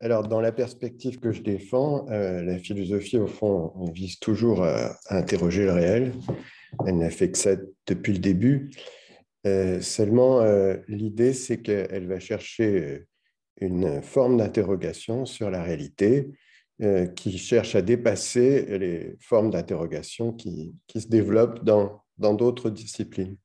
Alors, dans la perspective que je défends, euh, la philosophie, au fond, on vise toujours euh, à, interroger le réel. Elle n'a fait que ça depuis le début. Euh, seulement, l'idée, c'est qu'elle va chercher une forme d'interrogation sur la réalité qui cherche à dépasser les formes d'interrogation qui, se développent dans d'autres disciplines.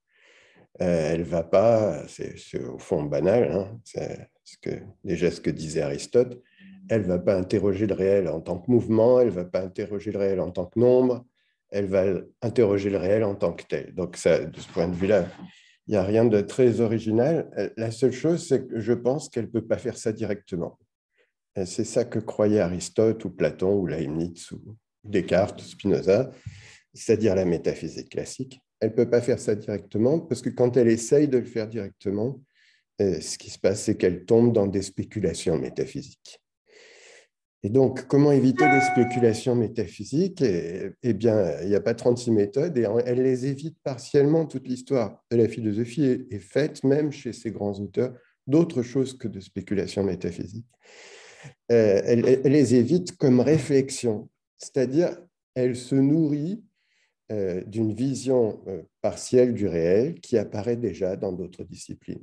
Euh, elle va pas, c'est au fond banal, hein, c'est ce déjà ce que disait Aristote, elle va pas interroger le réel en tant que mouvement, elle va pas interroger le réel en tant que nombre, elle va interroger le réel en tant que tel. Donc ça, de ce point de vue-là, il n'y a rien de très original. Euh, la seule chose, c'est que je pense qu'elle ne peut pas faire ça directement. Euh, c'est ça que croyait Aristote ou Platon ou Leibniz ou Descartes ou Spinoza, c'est-à-dire la métaphysique classique elle ne peut pas faire ça directement, parce que quand elle essaye de le faire directement, euh, ce qui se passe, c'est qu'elle tombe dans des spéculations métaphysiques. Et donc, comment éviter les spéculations métaphysiques Eh bien, il n'y a pas 36 méthodes et elle les évite partiellement. Toute l'histoire de la philosophie est, faite, même chez ces grands auteurs, d'autres choses que de spéculations métaphysiques. Euh, elle, elle, les évite comme réflexion, c'est-à-dire elle se nourrit euh, d'une vision euh, partielle du réel qui apparaît déjà dans d'autres disciplines.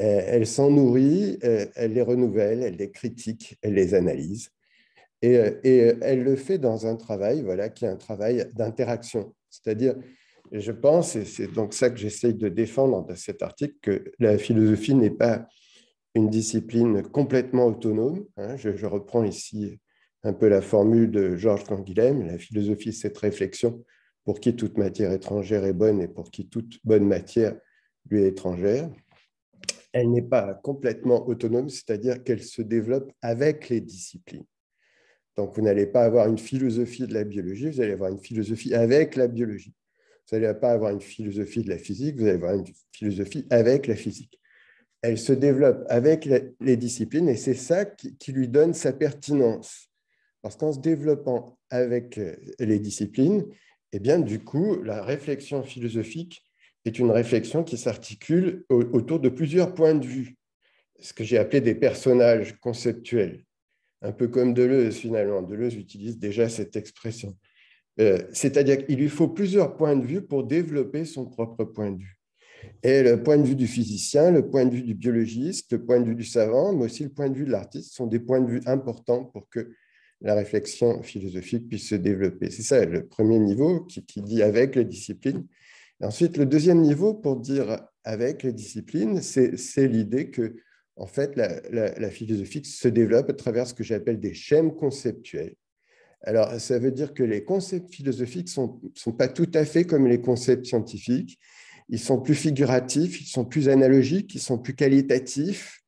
Euh, elle s'en nourrit, elle les renouvelle, elle les critique, elle les analyse. Et, elle le fait dans un travail voilà, qui est un travail d'interaction. C'est-à-dire, je pense, et c'est donc ça que j'essaye de défendre dans cet article, que la philosophie n'est pas une discipline complètement autonome. Hein. Je, reprends ici un peu la formule de Georges Canguilhem, la philosophie, cette réflexion pour qui toute matière étrangère est bonne et pour qui toute bonne matière lui est étrangère. Elle n'est pas complètement autonome, c'est-à-dire qu'elle se développe avec les disciplines. Donc vous n'allez pas avoir une philosophie de la biologie, vous allez avoir une philosophie avec la biologie. Vous n'allez pas avoir une philosophie de la physique, vous allez avoir une philosophie avec la physique. Elle se développe avec les disciplines et c'est ça qui lui donne sa pertinence. Parce qu'en se développant avec euh, les disciplines, eh bien, du coup, la réflexion philosophique est une réflexion qui s'articule autour de plusieurs points de vue, ce que j'ai appelé des personnages conceptuels, un peu comme Deleuze finalement. Deleuze utilise déjà cette expression. Euh, c'est-à-dire qu'il lui faut plusieurs points de vue pour développer son propre point de vue. Et le point de vue du physicien, le point de vue du biologiste, le point de vue du savant, mais aussi le point de vue de l'artiste sont des points de vue importants pour que la réflexion philosophique puisse se développer. C'est ça le premier niveau qui, dit avec les disciplines. ensuite, le deuxième niveau pour dire avec les disciplines, c'est l'idée que en fait, la, philosophie se développe à travers ce que j'appelle des schèmes conceptuels. Alors, ça veut dire que les concepts philosophiques ne sont, pas tout à fait comme les concepts scientifiques. Ils sont plus figuratifs, ils sont plus analogiques, ils sont plus qualitatifs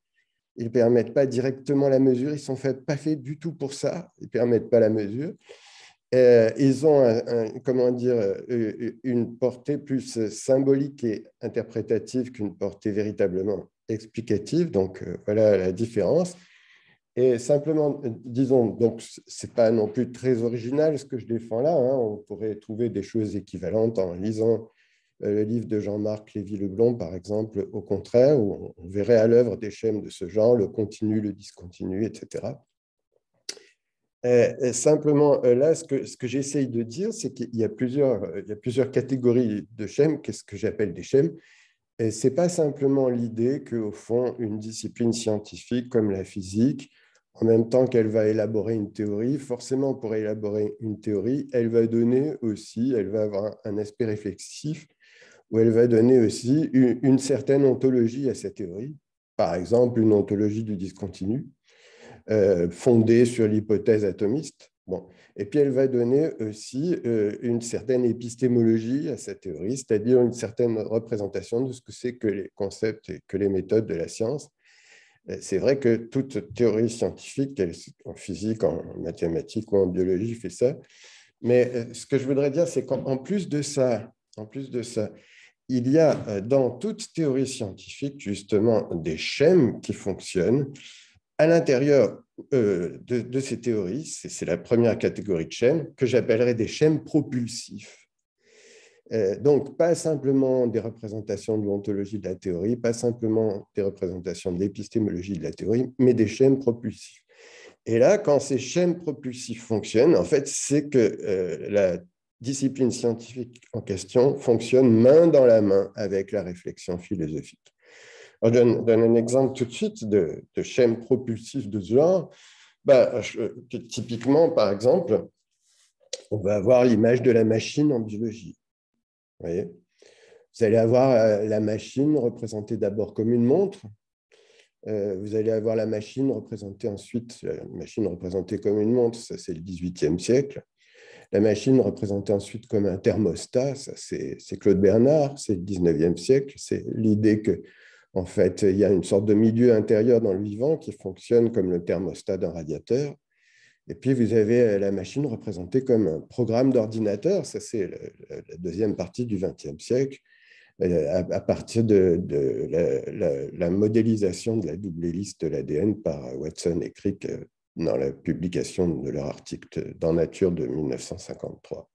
ils ne permettent pas directement la mesure, ils ne sont fait, pas faits du tout pour ça, ils ne permettent pas la mesure. Euh, ils ont, un, comment dire, euh, une portée plus symbolique et interprétative qu'une portée véritablement explicative. Donc euh, voilà la différence. Et simplement, disons, donc c'est pas non plus très original ce que je défends là. Hein. on pourrait trouver des choses équivalentes en lisant euh, le livre de Jean-Marc Lévy-Leblond, par exemple, au contraire, où on verrait à l'œuvre des schèmes de ce genre, le continu, le discontinu, etc. Euh, euh, simplement, là, ce que, ce que j'essaye de dire, c'est qu'il y, a plusieurs, y a plusieurs catégories de schèmes. Qu'est-ce que j'appelle des schèmes Ce n'est pas simplement l'idée qu'au fond, une discipline scientifique comme la physique, en même temps qu'elle va élaborer une théorie, forcément pour élaborer une théorie, elle va donner aussi, elle va avoir un aspect réflexif où elle va donner aussi une, certaine ontologie à sa théorie, par exemple une ontologie du discontinu, euh, fondée sur l'hypothèse atomiste. Bon. Et puis elle va donner aussi euh, une certaine épistémologie à sa théorie, c'est-à-dire une certaine représentation de ce que c'est que les concepts et que les méthodes de la science. Euh, c'est vrai que toute théorie scientifique, en physique, en mathématiques ou en biologie, fait ça. Mais ce que je voudrais dire, c'est qu'en plus de ça, en plus de ça, il y a euh, dans toute théorie scientifique justement des chaînes qui fonctionnent. À l'intérieur euh, de, ces théories, c'est la première catégorie de chaînes que j'appellerais des chaînes propulsifs. Euh, donc, pas simplement des représentations de l'ontologie de la théorie, pas simplement des représentations de l'épistémologie de la théorie, mais des chaînes propulsifs. Et là, quand ces chaînes propulsifs fonctionnent, en fait, c'est que euh, la discipline scientifique en question fonctionne main dans la main avec la réflexion philosophique. je donne, un exemple tout de suite de, de schème propulsif de ce genre. Bah, typiquement, par exemple, on va avoir l'image de la machine en biologie. Vous, voyez vous allez avoir euh, la machine représentée d'abord comme une montre. Euh, vous allez avoir la machine représentée ensuite, la machine représentée comme une montre, ça c'est le 18e siècle. La machine représentée ensuite comme un thermostat, c'est Claude Bernard, c'est le 19e siècle, c'est l'idée que en fait, il y a une sorte de milieu intérieur dans le vivant qui fonctionne comme le thermostat d'un radiateur. Et puis, vous avez euh, la machine représentée comme un programme d'ordinateur. Ça, c'est la deuxième partie du 20e siècle, euh, à partir de, la, la, modélisation de la double hélice de l'ADN par euh, Watson et Crick dans la publication de leur article dans Nature de 1953.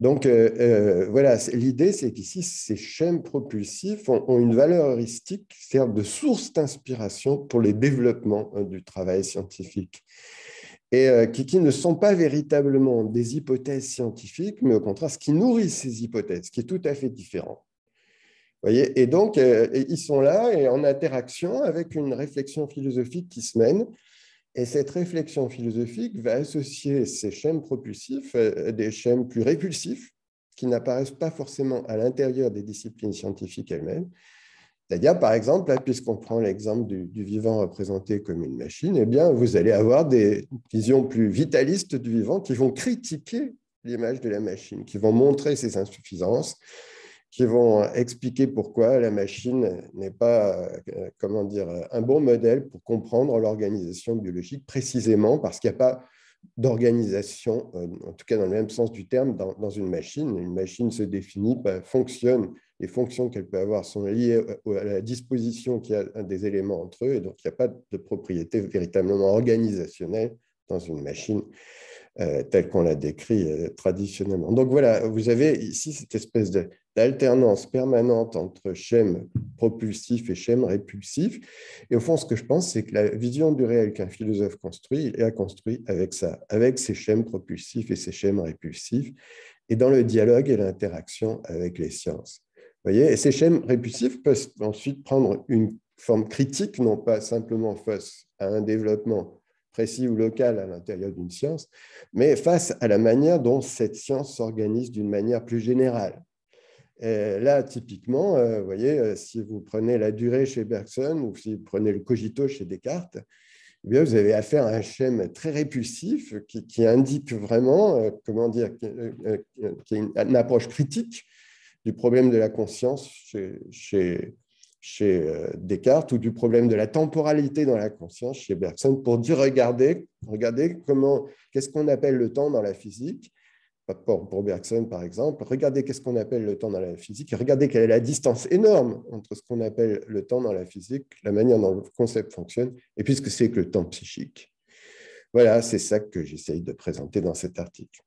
Donc euh, euh, voilà, l'idée c'est qu'ici, ces schèmes propulsifs ont, une valeur heuristique, servent de source d'inspiration pour les développements hein, du travail scientifique, et euh, qui, ne sont pas véritablement des hypothèses scientifiques, mais au contraire, ce qui nourrit ces hypothèses, ce qui est tout à fait différent. Voyez et donc, ils sont là et en interaction avec une réflexion philosophique qui se mène et cette réflexion philosophique va associer ces schèmes propulsifs à des schèmes plus répulsifs qui n'apparaissent pas forcément à l'intérieur des disciplines scientifiques elles-mêmes. C'est-à-dire, par exemple, puisqu'on prend l'exemple du, du, vivant représenté comme une machine, eh bien, vous allez avoir des visions plus vitalistes du vivant qui vont critiquer l'image de la machine, qui vont montrer ses insuffisances, qui vont expliquer pourquoi la machine n'est pas euh, comment dire, euh, un bon modèle pour comprendre l'organisation biologique, précisément parce qu'il n'y a pas d'organisation, euh, en tout cas dans le même sens du terme, dans, dans une machine. Une machine se définit, ben, fonctionne, les fonctions qu'elle peut avoir sont liées à la disposition qu'il y a des éléments entre eux, et donc il n'y a pas de propriété véritablement organisationnelle dans une machine telle euh, tel qu'on l'a décrit euh, traditionnellement. Donc voilà, vous avez ici cette espèce d'alternance permanente entre schème propulsifs et schème répulsifs. Et au fond, ce que je pense, c'est que la vision du réel qu'un philosophe construit, il a construit avec ça, avec ses schèmes propulsifs et ses schèmes répulsifs, et dans le dialogue et l'interaction avec les sciences. Vous voyez, et ces schèmes répulsifs peuvent ensuite prendre une forme critique, non pas simplement face à un développement précis ou local à l'intérieur d'une science, mais face à la manière dont cette science s'organise d'une manière plus générale. là, typiquement, euh, vous voyez, euh, si vous prenez la durée chez Bergson ou si vous prenez le cogito chez Descartes, eh bien, vous avez affaire à un schème très répulsif qui, indique vraiment, euh, comment dire, qui, une, approche critique du problème de la conscience chez, chez, chez euh, Descartes ou du problème de la temporalité dans la conscience chez Bergson pour dire regardez, regardez comment, qu'est-ce qu'on appelle le temps dans la physique pour, Bergson par exemple, regardez qu'est-ce qu'on appelle le temps dans la physique, et regardez quelle est la distance énorme entre ce qu'on appelle le temps dans la physique, la manière dont le concept fonctionne, et puisque c'est que le temps psychique. Voilà, c'est ça que j'essaye de présenter dans cet article.